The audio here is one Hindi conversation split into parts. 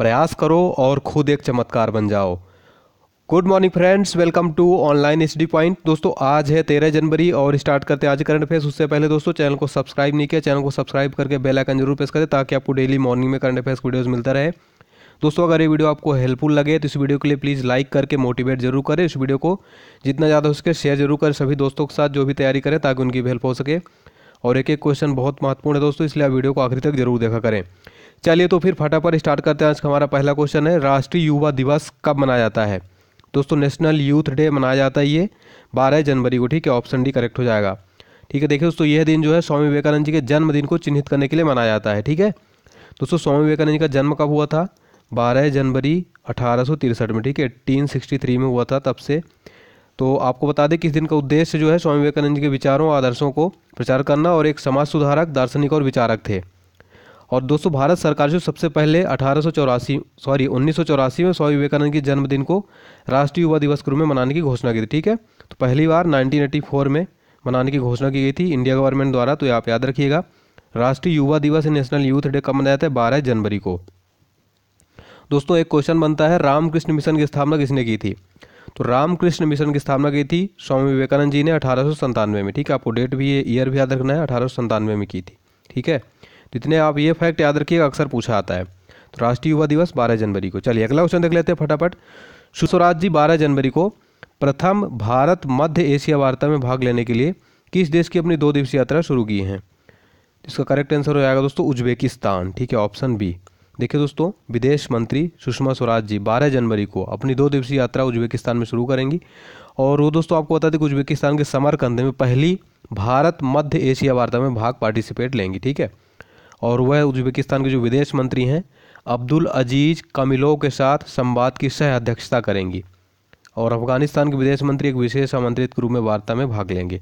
प्रयास करो और खुद एक चमत्कार बन जाओ good morning friends welcome to online H D point दोस्तों आज है तेरह जनवरी और स्टार्ट करते हैं आज करंट अफेयर्स उससे पहले दोस्तों चैनल को सब्सक्राइब नहीं किया चैनल को सब्सक्राइब करके बेल आइकन जरूर प्रेस करें ताकि आपको डेली मॉर्निंग में करंट अफेयर्स वीडियोज मिलता रहे दोस्तों अगर ये वीडियो आपको हेल्पफुल लगे तो इस वीडियो के लिए प्लीज़ लाइक करके मोटिवेट जरूर करें इस वीडियो को जितना ज़्यादा हो सके शेयर जरूर करें सभी दोस्तों के साथ जो भी तैयारी करें ताकि उनकी हेल्प हो सके और एक एक क्वेश्चन बहुत महत्वपूर्ण है दोस्तों इसलिए आप वीडियो को आखिरी तक जरूर देखा करें चलिए तो फिर फटाफट स्टार्ट करते हैं आज का हमारा पहला क्वेश्चन है राष्ट्रीय युवा दिवस कब मनाया जाता है दोस्तों नेशनल यूथ डे मनाया जाता है ये बारह जनवरी को ठीक है ऑप्शन डी करेक्ट हो जाएगा ठीक है देखिए दोस्तों यह दिन जो है स्वामी विवेकानंद जी के जन्मदिन को चिन्हित करने के लिए मनाया जाता है ठीक है दोस्तों स्वामी विवेकानंद जी का जन्म कब हुआ था 12 जनवरी अठारह में ठीक है 1863 में हुआ था तब से तो आपको बता दें किस दिन का उद्देश्य जो है स्वामी विवेकानंद जी के विचारों आदर्शों को प्रचार करना और एक समाज सुधारक दार्शनिक और विचारक थे और दोस्तों भारत सरकार जो सबसे पहले अठारह सॉरी उन्नीस में स्वामी विवेकानंद के जन्मदिन को राष्ट्रीय युवा दिवस के रूप में मनाने की घोषणा की थी ठीक है तो पहली बार 1984 में मनाने की घोषणा की गई थी इंडिया गवर्नमेंट द्वारा तो आप याद रखिएगा राष्ट्रीय युवा दिवस नेशनल यूथ डे कब मनाया जाता है बारह जनवरी को दोस्तों एक क्वेश्चन बनता है रामकृष्ण मिशन की स्थापना किसने की थी तो रामकृष्ण मिशन की स्थापना की थी स्वामी विवेकानंद जी ने अठारह में ठीक है आपको डेट भी ईयर भी याद रखना है अठारह में की थी ठीक है जितने आप ये फैक्ट याद रखिएगा अक्सर पूछा आता है तो राष्ट्रीय युवा दिवस बारह जनवरी को चलिए अगला क्वेश्चन देख लेते हैं फटाफट सुस्वराज जी बारह जनवरी को प्रथम भारत मध्य एशिया वार्ता में भाग लेने के लिए किस देश की अपनी दो दिवसीय यात्रा शुरू की है इसका करेक्ट आंसर हो जाएगा दोस्तों उज्बेकिस्तान ठीक है ऑप्शन बी देखिए दोस्तों विदेश मंत्री सुषमा स्वराज जी 12 जनवरी को अपनी दो दिवसीय यात्रा उज्बेकिस्तान में शुरू करेंगी और वो दोस्तों आपको बता दें कि उज्बेकिस्तान के समरकंद में पहली भारत मध्य एशिया वार्ता में भाग पार्टिसिपेट लेंगी ठीक है और वह उज्बेकिस्तान के जो विदेश मंत्री हैं अब्दुल अजीज़ कमिलोव के साथ संवाद की सह अध्यक्षता करेंगी और अफगानिस्तान के विदेश मंत्री एक विशेष आमंत्रित रूप में वार्ता में भाग लेंगे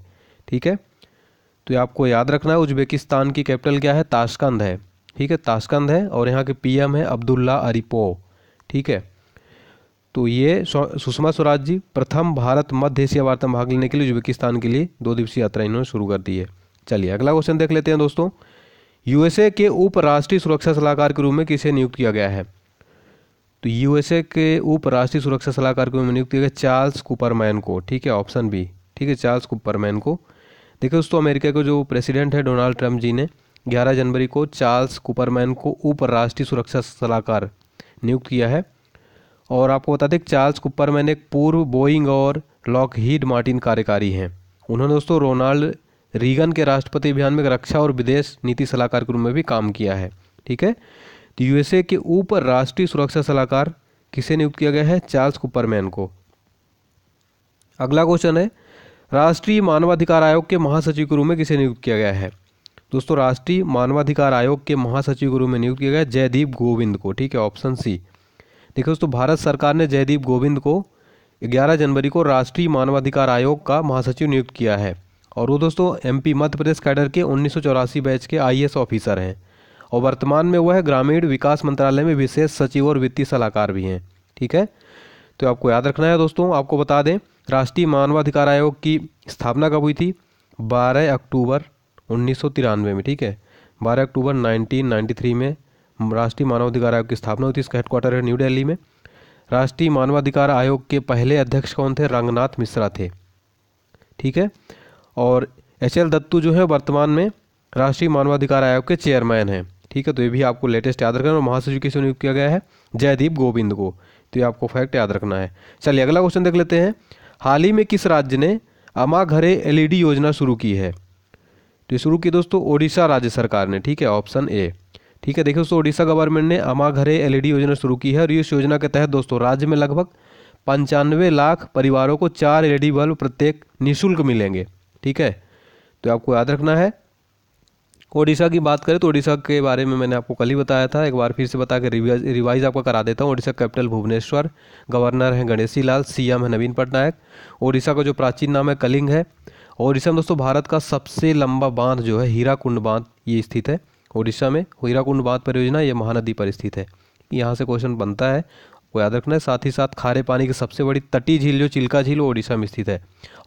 ठीक है तो ये आपको याद रखना है उज्बेकिस्तान की कैपिटल क्या है ताशकंद है ठीक है ताशकंद है और यहाँ के पीएम है अब्दुल्ला अरिपो ठीक है तो ये सुषमा स्वराज जी प्रथम भारत मध्य एशिया वार्ता में भाग लेने के लिए उज्बेकिस्तान के लिए दो दिवसीय यात्रा इन्होंने शुरू कर दी है चलिए अगला क्वेश्चन देख लेते हैं दोस्तों यूएसए के उपराष्ट्रीय सुरक्षा सलाहकार के रूप में किसे नियुक्त किया गया है तो यूएसए के उपराष्ट्रीय सुरक्षा सलाहकार के रूप में नियुक्त किया गया चार्ल्स कुपरमैन को ठीक है ऑप्शन बी ठीक है चार्ल्स कुपरमैन को देखिए दोस्तों अमेरिका के जो प्रेसिडेंट है डोनाल्ड ट्रंप जी ने 11 जनवरी को चार्ल्स कुपरमैन को उपराष्ट्रीय सुरक्षा सलाहकार नियुक्त किया है और आपको बता दें चार्ल्स कुपरमैन एक पूर्व बोइंग और लॉकहीड मार्टिन कार्यकारी हैं उन्होंने दोस्तों रोनाल्ड रीगन के राष्ट्रपति अभियान में रक्षा और विदेश नीति सलाहकार के रूप में भी काम किया है ठीक है तो यूएसए के ऊपर राष्ट्रीय सुरक्षा सलाहकार किसे नियुक्त किया गया है चार्ल्स कुपरमैन को अगला क्वेश्चन है राष्ट्रीय मानवाधिकार आयोग के महासचिव के रूप में किसे नियुक्त किया गया है दोस्तों राष्ट्रीय मानवाधिकार आयोग के महासचिव के रूप में नियुक्त किया गया जयदीप गोविंद को ठीक है ऑप्शन सी देखो दोस्तों भारत सरकार ने जयदीप गोविंद को 11 जनवरी को राष्ट्रीय मानवाधिकार आयोग का महासचिव नियुक्त किया है और वो दोस्तों एमपी मध्य प्रदेश कैडर के उन्नीस बैच के आई ऑफिसर हैं और वर्तमान में वह ग्रामीण विकास मंत्रालय में विशेष सचिव और वित्तीय सलाहकार भी हैं ठीक है तो आपको याद रखना है दोस्तों आपको बता दें राष्ट्रीय मानवाधिकार आयोग की स्थापना कब हुई थी 12 अक्टूबर उन्नीस में ठीक है 12 अक्टूबर 1993 में राष्ट्रीय मानवाधिकार आयोग की स्थापना हुई थी इसका हेडक्वार्टर है न्यू दिल्ली में राष्ट्रीय मानवाधिकार आयोग के पहले अध्यक्ष कौन थे रंगनाथ मिश्रा थे ठीक है और एच एल दत्तू जो है वर्तमान में राष्ट्रीय मानवाधिकार आयोग के चेयरमैन हैं ठीक है तो ये भी आपको लेटेस्ट याद रखना और महासचिव किसे नियुक्त किया गया है जयदीप गोविंद को तो ये आपको फैक्ट याद रखना है चलिए अगला क्वेश्चन देख लेते हैं हाल ही में किस राज्य ने अमा घरे एल e योजना शुरू की है तो ये शुरू की दोस्तों ओडिशा राज्य सरकार ने ठीक है ऑप्शन ए ठीक है देखिए दोस्तों ओडिशा गवर्नमेंट ने अमा घरे एल e योजना शुरू की है और इस योजना के तहत दोस्तों राज्य में लगभग पंचानवे लाख परिवारों को चार एल e बल्ब प्रत्येक निःशुल्क मिलेंगे ठीक है तो आपको याद रखना है ओडिशा की बात करें तो ओडिशा के बारे में मैंने आपको कल ही बताया था एक बार फिर से बता के रिवाइज रिवाइज आपका करा देता हूँ ओडिशा कैपिटल भुवनेश्वर गवर्नर हैं गणेशी लाल एम है नवीन पटनायक ओडिशा का जो प्राचीन नाम है कलिंग है ओडिशा में दोस्तों भारत का सबसे लंबा बांध जो है हीरा कुंड बांध ये स्थित है ओडिशा में हीरा कुंड बांध परियोजना ये महानदी पर स्थित है यहाँ से क्वेश्चन बनता है को याद रखना है साथ ही साथ खारे पानी की सबसे बड़ी तटी झील जो चिल्का झील ओडिशा में स्थित है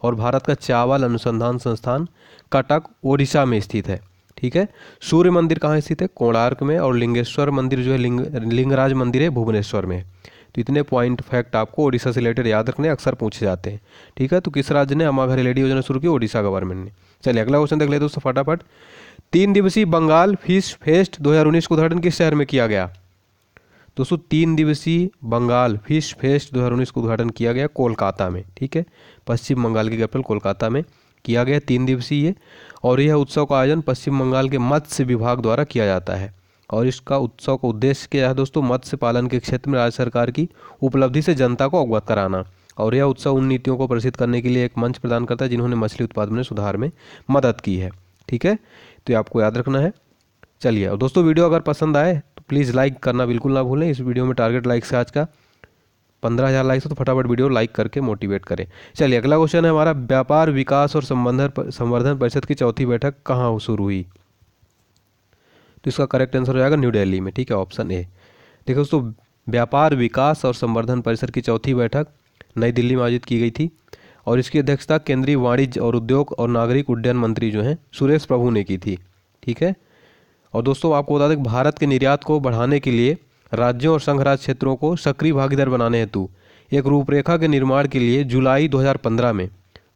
और भारत का चावल अनुसंधान संस्थान कटक ओडिशा में स्थित है ठीक है सूर्य मंदिर कहाँ स्थित है कोणार्क में और लिंगेश्वर मंदिर जो है लिंग लिंगराज मंदिर है भुवनेश्वर में तो इतने पॉइंट फैक्ट आपको ओडिशा से रिलेटेड याद रखने अक्सर पूछे जाते हैं ठीक है तो किस राज्य ने हमारे रिलेटेड योजना शुरू की ओडिशा गवर्नमेंट ने चलिए अगला क्वेश्चन देख लेते हैं दोस्तों फटाफट तीन दिवसीय बंगाल फिश फेस्ट 2019 का उद्घाटन किस शहर में किया गया दोस्तों तीन दिवसीय बंगाल फिश फेस्ट उन्नीस का उद्घाटन किया गया कोलकाता में ठीक है पश्चिम बंगाल की कैपिटल कोलकाता में किया गया तीन दिवसीय और यह उत्सव का आयोजन पश्चिम बंगाल के मत्स्य विभाग द्वारा किया जाता है और इसका उत्सव का उद्देश्य क्या है दोस्तों मत्स्य पालन के क्षेत्र में राज्य सरकार की उपलब्धि से जनता को अवगत कराना और यह उत्सव उन नीतियों को प्रसिद्ध करने के लिए एक मंच प्रदान करता है जिन्होंने मछली उत्पादन में सुधार में मदद की है ठीक है तो ये आपको याद रखना है चलिए और दोस्तों वीडियो अगर पसंद आए तो प्लीज़ लाइक करना बिल्कुल ना भूलें इस वीडियो में टारगेट लाइक्स है आज का पंद्रह हज़ार लाइक्स तो फटाफट वीडियो लाइक करके मोटिवेट करें चलिए अगला क्वेश्चन है हमारा व्यापार विकास और संबंधन संवर्धन परिषद की चौथी बैठक कहाँ शुरू हुई तो इसका करेक्ट आंसर हो जाएगा न्यू दिल्ली में ठीक है ऑप्शन ए देखो दोस्तों व्यापार विकास और संवर्धन परिषद की चौथी बैठक नई दिल्ली में आयोजित की गई थी और इसकी अध्यक्षता केंद्रीय वाणिज्य और उद्योग और नागरिक उड्डयन मंत्री जो हैं सुरेश प्रभु ने की थी ठीक है और दोस्तों आपको बता दें भारत के निर्यात को बढ़ाने के लिए राज्यों और संघराज क्षेत्रों को सक्रिय भागीदार बनाने हेतु एक रूपरेखा के निर्माण के लिए जुलाई 2015 में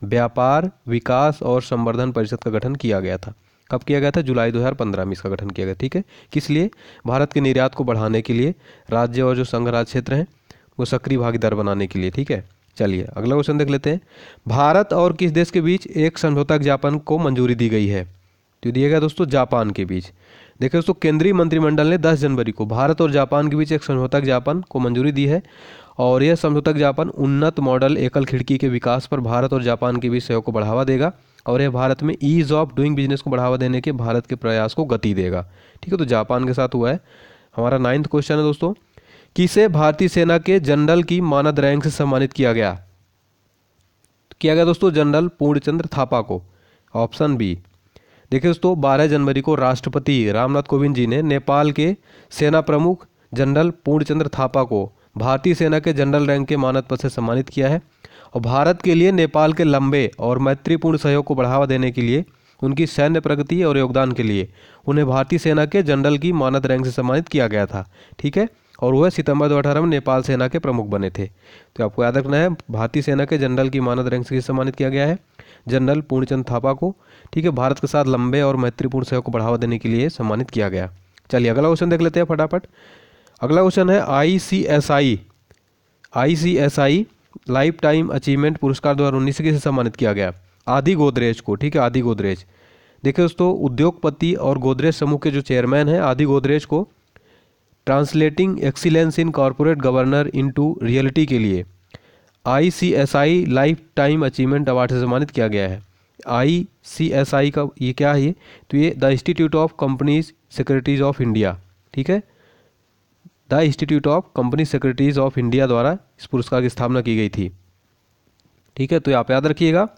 व्यापार विकास और संवर्धन परिषद का गठन किया गया था कब किया गया था जुलाई 2015 में इसका गठन किया गया ठीक है किस लिए भारत के निर्यात को बढ़ाने के लिए राज्य और जो संघराज क्षेत्र हैं वो सक्रिय भागीदार बनाने के लिए ठीक है चलिए अगला क्वेश्चन देख लेते हैं भारत और किस देश के बीच एक समझौता ज्ञापन को मंजूरी दी गई है तो दिया गया दोस्तों जापान के बीच देखिए दोस्तों केंद्रीय मंत्रिमंडल ने 10 जनवरी को भारत और जापान के बीच एक समझौता ज्ञापन को मंजूरी दी है और यह समझौता ज्ञापन उन्नत मॉडल एकल खिड़की के विकास पर भारत और जापान के बीच सहयोग को बढ़ावा देगा और यह भारत में ईज ऑफ डूइंग बिजनेस को बढ़ावा देने के भारत के प्रयास को गति देगा ठीक है तो जापान के साथ हुआ है हमारा नाइन्थ क्वेश्चन है दोस्तों किसे भारतीय सेना के जनरल की मानद रैंक से सम्मानित किया गया किया गया दोस्तों जनरल पूर्णचंद्र थापा को ऑप्शन बी देखिए दोस्तों 12 जनवरी को राष्ट्रपति रामनाथ कोविंद जी ने नेपाल के सेना प्रमुख जनरल पूर्णचंद्र थापा को भारतीय सेना के जनरल रैंक के मानद पद से सम्मानित किया है और भारत के लिए नेपाल के लंबे और मैत्रीपूर्ण सहयोग को बढ़ावा देने के लिए उनकी सैन्य प्रगति और योगदान के लिए उन्हें भारतीय सेना के जनरल की मानद रैंक से सम्मानित किया गया था ठीक है और वह सितंबर दो में नेपाल सेना के प्रमुख बने थे तो आपको याद रखना है भारतीय सेना के जनरल की मानद रैंक से सम्मानित किया गया है जनरल पूर्णचंद थापा को ठीक है भारत के साथ लंबे और मैत्रीपूर्ण सहयोग को बढ़ावा देने के लिए सम्मानित किया गया चलिए अगला क्वेश्चन देख लेते हैं फटाफट अगला क्वेश्चन है I C S I I C S I lifetime achievement पुरस्कार दो हज़ार उन्नीस से सम्मानित किया गया आदि गोदरेज को ठीक है आदि गोदरेज देखिए दोस्तों उद्योगपति और गोदरेज समूह के जो चेयरमैन हैं आदि गोदरेज को translating excellence in corporate governor into reality के लिए I C S I lifetime achievement award से सम्मानित किया गया है आई सी एस आई का ये क्या है ये तो ये the institute of companies secretaries of India ठीक है the institute of company secretaries of India द्वारा इस पुरस्कार की स्थापना की गई थी ठीक है तो आप याद रखिएगा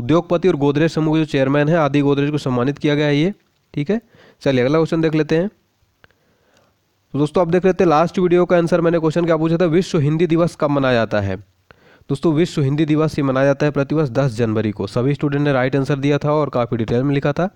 उद्योगपति और गोदरेज समूह के जो चेयरमैन है आदि गोदरेज को सम्मानित किया गया है ये ठीक है चलिए अगला क्वेश्चन देख लेते हैं तो दोस्तों आप देख रहे थे लास्ट वीडियो का आंसर मैंने क्वेश्चन क्या पूछा था विश्व हिंदी दिवस कब मनाया जाता है दोस्तों विश्व हिंदी दिवस ये मनाया जाता है प्रतिवर्ष 10 जनवरी को सभी स्टूडेंट ने राइट आंसर दिया था और काफ़ी डिटेल में लिखा था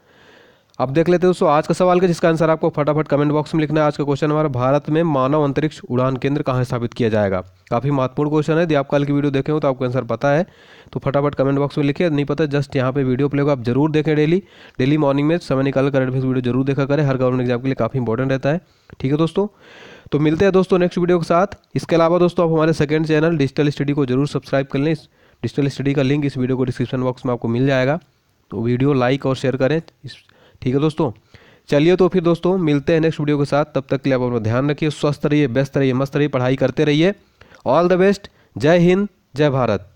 अब देख लेते हैं दोस्तों आज का सवाल का जिसका आंसर आपको फटाफट कमेंट बॉक्स में लिखना है आज का क्वेश्चन हमारा भारत में मानव अंतरिक्ष उड़ान केंद्र कहाँ स्थापित किया जाएगा काफ़ी महत्वपूर्ण क्वेश्चन है यदि आप कल की वीडियो देखें हो तो आपको आंसर पता है तो फटाफट कमेंट बॉक्स में लिखिए नहीं पता जस्ट यहाँ पे वीडियो प्ले को आप जरूर देखें डेली डेली मॉर्निंग में समय निकाल कर अफेयर वीडियो जरूर देखा करें हर गवर्नमेंट एग्जाम के लिए काफ़ी इंपॉर्टेंट रहता है ठीक है दोस्तों तो मिलते हैं दोस्तों नेक्स्ट वीडियो के साथ इसके अलावा दोस्तों आप हमारे सेकेंड चैनल डिजिटल स्टडी को जरूर सब्सक्राइब कर लें डिजिटल स्टडी का लिंक इस वीडियो को डिस्क्रिप्शन बॉक्स में आपको मिल जाएगा तो वीडियो लाइक और शेयर करें इस ठीक है दोस्तों चलिए तो फिर दोस्तों मिलते हैं नेक्स्ट वीडियो के साथ तब तक के लिए आप अपना ध्यान रखिए स्वस्थ रहिए व्यस्त रहिए मस्त रहिए पढ़ाई करते रहिए ऑल द बेस्ट जय हिंद जय भारत